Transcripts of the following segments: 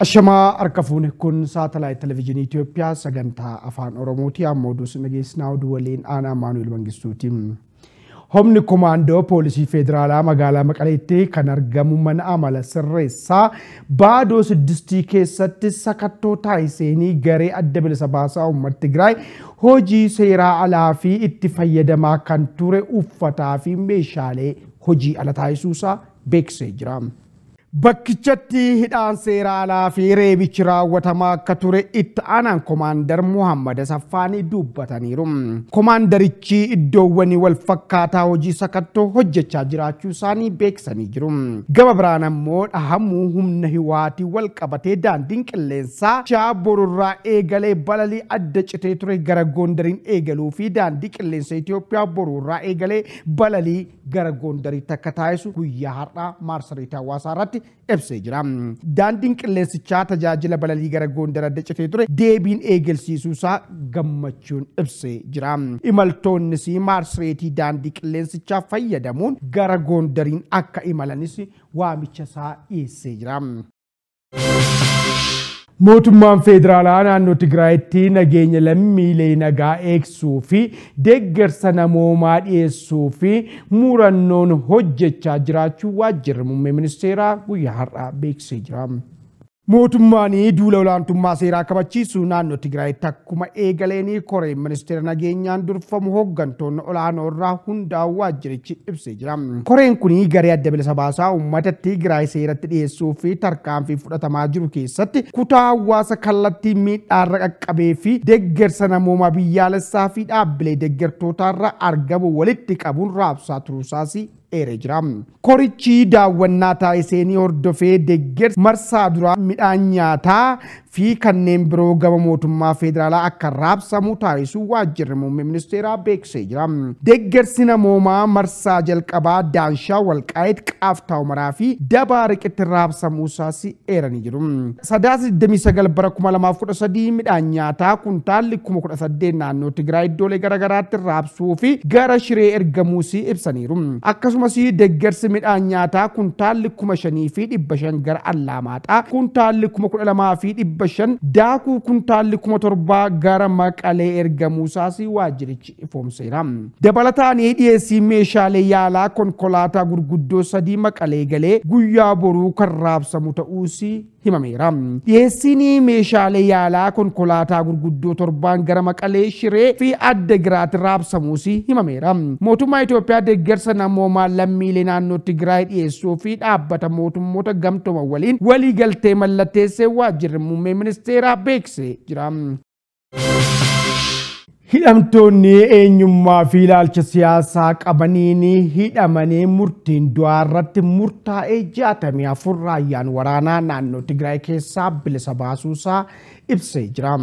Ashamaa harka fuune kun saatalaayit televezyiinii Itoophiyaa sagantaa afaan Oromooti. Amma oduu isin dhageessinaa oduu waliin aanaa Maanuweel Mangistuuti. Homni kumaandoo poolisii federaalaa magaalaa Maqaleetti kan argamu mana amala sirreessaa baadoo siddistii keessatti sakattoo taasisanii garee adda bilisa baasaa uummata Tigraay hojii seeraa alaa fi itti fayyadamaa kan ture uffataa fi meeshaalee hojii ala taasisuusaa beeksisee jira. Bakkichatti hidhaan seeraa alaa fi reebichi raawwatamaa akka ture itti aanaan komaandar Muhammad Saffaanii dubbataniiru. Komaandarichi iddoowwan wal fakkaataa hojii sakattoo hojjechaa jiraachuu isaanii beeksanii jiru. Gaba biraan ammoo dhahamuu humna hiwaatii wal qabatee daandiin qilleensaa shaa borurraa eegalee balalii adda citee ture gara gondariin eegaluu fi daandii qilleensa Itoophiyaa borurraa eegalee balalii gara gondarii takka taasisu guyyaa har'aa maarsareetii hawaasaa irratti ibsee jira. Daandiin qilleensichaa tajaajila balalii gara Gondar adda citee ture deebiin eegalsiisuusaa gammachuun ibsee jira. Imaltoonnis maarsireetii daandii qilleensichaa fayyadamuun gara Gondariin akka imalanis waamicha saa dhiyeessee jira. Mootummaan federaalaa naannoo Tigraayitti nageenya lammiilee nagaa eegsuu fi deeggarsa namoomaa dhiyeessuu fi murannoon hojjechaa jiraachuu waajjirri muummee ministeeraa guyyaa har'aa beeksisee jira. Mootummaan duula olaantummaa seeraa kabachiisuu naannoo Tigraayitti akkuma eegaleenii koreen ministeera nageenyaan durfamu hooggantoonni olaanoo irraa hundaa'uu jirichi ibsee jira. Koreen kun garee adda bilisa baasaa uummata Tigraay seeratti dhiyeessuu fi tarkaanfii fudhatamaa jiru keessatti kutaa hawaasa kallattii miidhaarra qaqqabee fi deeggarsa namoomaa biyyaalessaa fi dhaabbilee deeggartootaa irraa argamu walitti qabuun raabsaa turuusaas dheere jira. Korichi daawwannaa taasisee hordofee deeggarsa marsaa duraa midhaan nyaataa fi kanneen biroo gama mootummaa federaalaa akka raabsamu taasisuu waajjirri muummee ministeeraa beeksisee jira. Deeggarsi namoomaa marsaa jalqabaa Daanshaa Walqaayit Qaaftaa Umaraa fi dabaa riqitti raabsamu isaas eeranii jiru. Sadaasa 29 bara 2013 midhaan nyaataa kuntaalli 2018 naannoo Tigraay iddoolee garaagaraatti raabsuu fi gara shiree ergamuus ibsaniiru. Akkasumas deeggarsi midhaan nyaataa kuntaalli fi 500 gara Allaamaaxaa kuntaalli 2012 fi 500 kun daakuu kuntaalli 1700 gara maqalee ergamuusaas waajjirichi ifoomseera. Dabalataan dhiyeessii meeshaalee yaalaa konkolaataa gurguddoo sadii maqalee galee guyyaa boruu kan raabsamu ta'uusi himameera. meeshaalee yaalaa konkolaataa gurguddoo torbaan gara maqalee shiree fi adda giraatti raabsamuus himameera. Mootummaa Itoophiyaa deeggarsa namoomaa lammiilee naannoo Tigraay dhiyeessuu fi dhaabbata mootummoota gamtooman waliin waliigaltee mallatteessee waajjirri muummee ministeeraa beeksee jira. Hidhamtoonni eenyummaa fi ilaalcha siyaasaa qabaniin hidhamanii murtiin du'aa irratti murtaa'ee jaatamii afur raayyaan waraanaa naannoo Tigraay keessaa bilisa baasuusaa ibsee jira.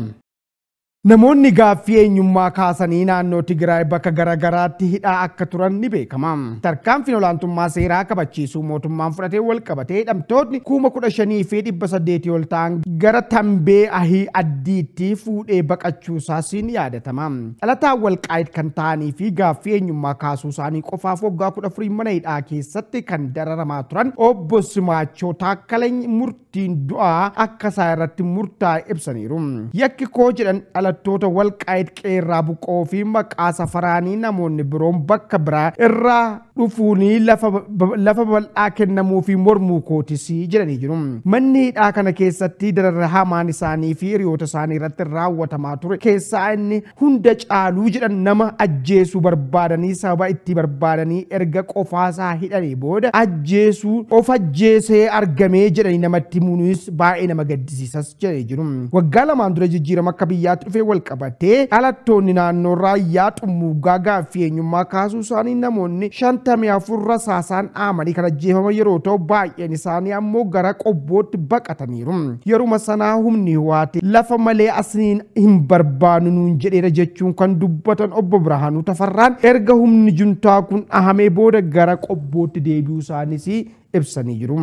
Namoonni gaaffii eenyummaa kaasanii naannoo Tigraay bakka garaatti hidhaa akka turan ni beekama. Tarkaanfiin olaantummaa seeraa kabachiisuu mootummaan fudhatee wal qabatee hidhamtootni kuma kudha shanii fi dhibba saddeetii ol ta'an gara Tambee Ahii Addiitti fuudhee baqachuu isaasiin yaadatama. Dhalataan wal walqaa'it kan ta'anii fi gaaffii eenyummaa kaasuu isaanii qofaaf waggaa kudha furii mana hidhaa keessatti kan dararamaa turan obbo Simaachoo Taakkalaany murtiin du'aa akka isaa irratti murtaa'e ibsaniiru. Yakki koo jedhan dhala mallattoota walqaa'id qeerraa buqoo fi maqaa safaraanii namoonni biroon bakka biraa irraa dhufuunii lafa bal'aa kennamuu fi mormuu kootis jedhanii jiru. Manni hidhaa kana keessatti dararra hamaan isaanii fi hiriyoota isaanii irratti raawwatamaa ture keessaa inni hunda caaluu jedhan nama ajjeesuu barbaadanii sababa itti barbaadanii erga qofaasaa hidhanii booda ajjeesuu of ajjeesee argamee jedhanii namatti himuunis baay'ee nama gaddisiisas jedhee jiru. Waggaa lamaandura dura jijjiirama akka dhufe wal qabatee dhalattoonni naannoo raayyaa xumuugaa gaaffii eenyummaa kaasuu isaanii namoonni shantamii afurra saasaan dhaamanii kan ajjeefaman yeroo ta'u baay'een isaanii ammoo gara qobbootti baqataniiru. Yeruma sanaa humni waate lafa malee asniin hin barbaanu nuun jedheera jechuun kan dubbatan obbo Birhaanuu Tafarraan erga humni juntaa kun ahamee booda gara qobbootti deebi'uu isaaniis ibsanii jiru.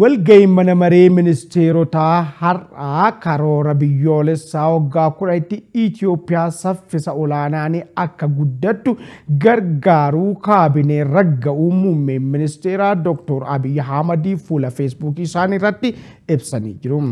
Walga'ii mana maree ministeerotaa har'aa karoora biyyoolessaa waggaa itti Itoophiyaa saffisa olaanaan akka guddattu gargaaruu kaabinee ragga'uu muummeen ministeeraa Dr. Abiyyi Ahmad fuula feesbuukii isaanii irratti ibsanii jiru.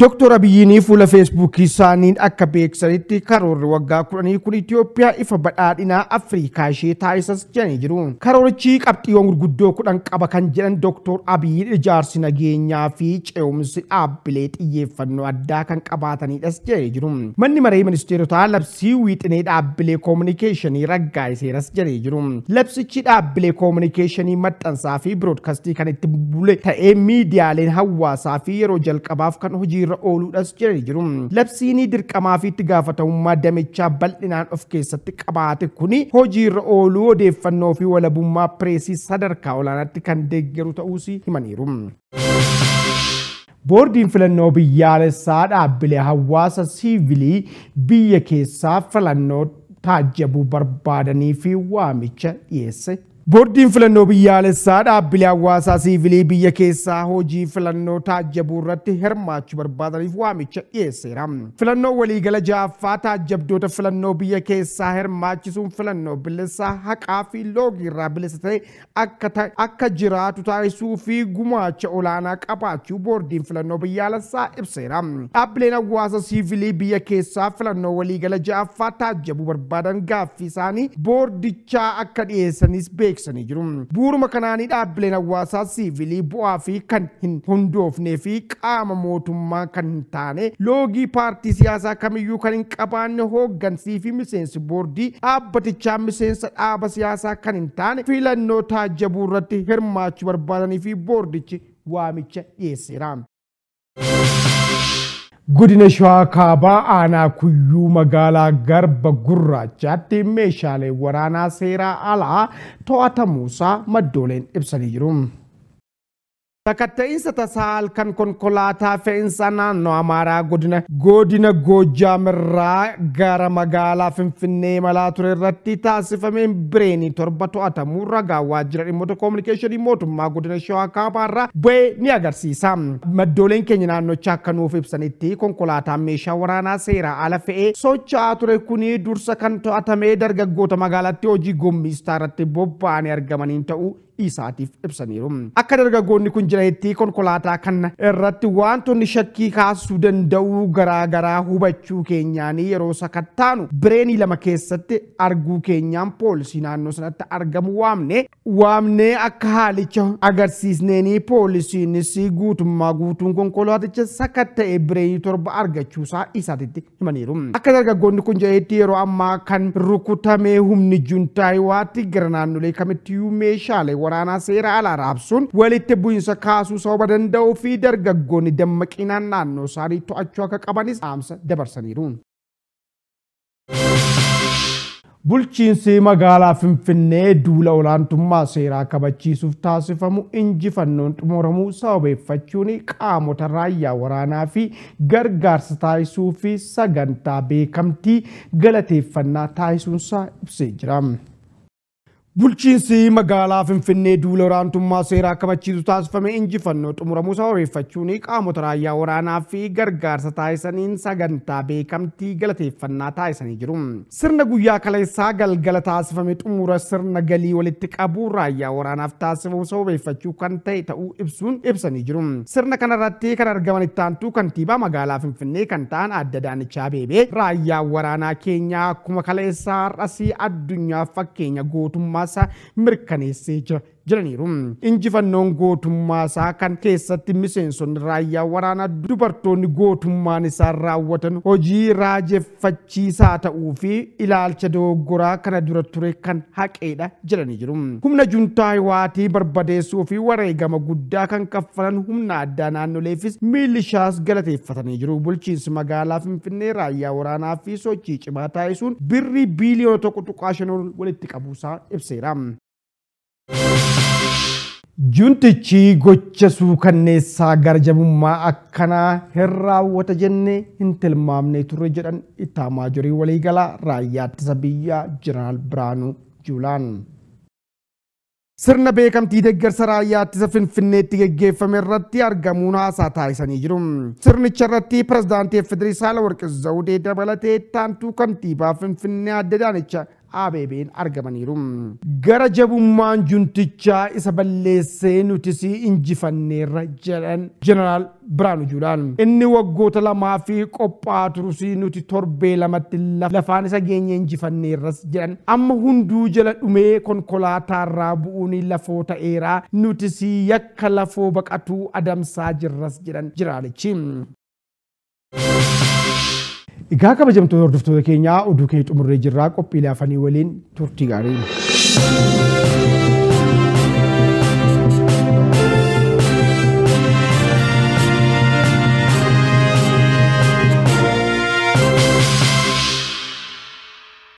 Dooktar Abiyyiin fuula Facebook isaaniin akka beeksanitti karoorri waggaa kudhanii kun Itoophiyaa ifa badhaadhinaa Afrikaa ishee taasisas jedhanii jiru. Karoorichi qabxiiwwan gurguddoo kudhan qaba kan jedhan Dooktar Abiyyiin ijaarsi nageenyaa fi ce'umsi dhaabbilee xiyyeeffannoo addaa kan qabaatanidhas jedhanii jiru. Manni maree ministeerotaa labsii wiixinee dhaabbilee koominikeeshinii raggaa'eseeras jedhanii jiru. Labsichi dhaabbilee koominikeeshinii maxxansaa fi biroodkastii kan itti bule ta'ee miidiyaaleen hawaasaa fi yeroo jalqabaaf kan hojii hojiirra ooluudhas jiru. dirqamaa fi itti gaafatamummaa damichaa bal'inaan of keessatti qabaate kuni hojiirra ooluu odeeffannoo fi walabummaa pireesii sadarkaa olaanatti kan deeggaru ta'uus himaniiru. Boordiin filannoo biyyaalessaa dhaabbilee hawaasa siivilii biyya keessaa filannoo taajabuu barbaadanii fi waamicha dhiyeesse Boordiin filannoo biyyaalessaa dhaabbilee hawaasaa siivilii biyya keessaa hojii filannoo taajjabuu irratti hirmaachuu barbaadaniif waamicha dhiyeesseera. Filannoon waliigala ja'affaa taajjabdoota filannoo biyya keessaa hirmaachisuun filannoo bilisa haqaa fi loogii irraa bilisa ta'e akka jiraatu taasisuu fi gumaacha olaanaa qabaachuu boordiin filannoo biyyaalessaa ibseera. Dhaabbileen hawaasaa siivilii biyya keessaa filannoo waliigala ja'affaa taajjabuu barbaadan gaaffii isaanii boordichaa akka dhiyeessanis beekamu. beeksisanii kanaanii dhaabbileen hawaasaa sivilii bu'aa fi kan hin hundoofnee fi qaama mootummaa kan hin taane loogii paartii siyaasaa kamiyyuu kan hin qabaanne hooggansii fi miseensi boordii dhaabbatichaa miseensa dhaaba siyaasaa kan hin taane filannoo taajabuu irratti hirmaachuu barbaadanii fi boordichi waamicha dhiyeesseera. Godina Shawaa kaabaa aanaa kuyyuu magaalaa Garba Gurraachaatti meeshaalee waraanaa seeraa alaa to'atamuusaa maddooleen ibsanii jiru. Takatta'iinsa tasaa kan konkolaataa fe'insaa naannoo Amaaraa godina godina Goojaamirraa gara magaalaa Finfinnee imalaa ture irratti taasifameen bireenii torba to'atamu ragaa waajjira dhimmoota koominikeeshinii mootummaa godina Shawaa Kaabaarraa bu'ee ni agarsiisa. Maddooleen keenya naannochaa akka nuuf ibsanitti konkolaataa meeshaa waraanaa seeraa ala fe'ee socho'aa ture kuni dursa kan to'atamee dargaggoota magaalatti hojii gommistaa irratti bobba'anii argamanii ta'uu isaatiif ibsaniiru. Akka dargaggoonni kun jiraatti konkolaataa kana irratti wantoonni shakkii kaasuu danda'u garaagaraa hubachuu keenyaan yeroo sakattaanu bireenii lama keessatti arguu keenyaan poolisii naannoo sanatti argamu waamne waamne akka haalicha agarsiisneenii poolisiinis guutummaa guutuun konkolaaticha sakatta'ee bireenii torba argachuusaa isaatitti himaniiru. Akka dargaggoonni kun jiraatti yeroo ammaa kan rukutamee humni juntaa waatti gara naannolee kamittiyyuu meeshaalee waraanaa seeraa alaa raabsuun walitti bu'iinsa kaasuu sababa danda'uu fi dargaggoonni dammaqiinaan naannoo isaanii to'achuu akka qabanis aamsa dabarsaniiru. Bulchiinsi magaalaa Finfinnee duula olaantummaa seeraa kabachiisuuf taasifamu injifannoon xumuramuu sababeeffachuun qaamota raayyaa waraanaa fi gargaarsa taasisuu fi sagantaa beekamtii galateeffannaa taasisuunsaa ibsee jira. Bulchiinsi magaalaa Finfinnee duula olaantummaa seeraa kabachiisu taasifame injifannoo xumuramuu isaa horreeffachuun qaamota raayyaa waraanaa fi gargaarsa taasisaniin sagantaa beekamtii galateeffannaa taasisanii jiru. Sirna guyyaa kaleessaa galgala taasifame xumura sirna galii walitti qabu raayyaa waraanaaf taasifamu sababeeffachuu kan ta'e ta'uu ibsuun ibsanii jiru. Sirna kanarratti kan argaman ittaantuu kantiibaa magaalaa Finfinnee kan ta'an adda Daanichaa Beebee raayyaa waraanaa keenya akkuma kaleessaa rasii addunyaafa keenyaa gootummaa casa mercanesseggio jiraniiru. Injifannoon gootummaa isaa kan keessatti miseensonni raayyaa waraanaa dubartoonni gootummaan isaa raawwatan hojii raajeffachiisaa ta'uu fi ilaalcha dogoggoraa kana dura ture kan haqeedha jedhanii jiru. Humna juntaa barbadeessuu fi wareegama guddaa kan kaffalan humna addaa naannoleefis miilishaas galateeffatanii jiru. Bulchiinsi magaalaa Finfinnee raayyaa waraanaa fi sochii cimaa taasisuun birrii biiliyoona tokko tuqaa walitti qabuusaa ibseera. Juntichi gocha suukanneessaa garjabummaa akkanaa hin raawwata jennee hin tilmaamne turre jedhan itti hamaa jirii waliigalaa raayyaa ittisa biyyaa Jeneraal Biraanuu Juulaan. Sirna beekamtii deeggarsa raayyaa ittisa Finfinneetti geggeeffame irratti argamuun haasaa taasisanii jiru. Sirnicha irratti pirezidaantii Federi Saahilewarq Zawudee dabalatee itti aantuu kantiibaa Finfinnee Aadde Daanecha ABB'n argamaniiru. Gara jabummaan juntichaa isa balleessee nuti si injifanneerra jedhan Jeneraal Biraanuu Juulaan. Inni waggoota lamaa fi qophaa turus nuti torbee lamatti lafaan isa geenye injifanneerras jedhan amma hunduu jala dhumee konkolaataarraa bu'uun lafoo ta'eera nuti si yakka lafoo baqatuu adamsaa jirras jedhan jiraalichi. Egaa kabajamtoota hordoftoota keenyaa oduu keenya xumurree jirraa qophiilee afanii waliin turtii gaariin.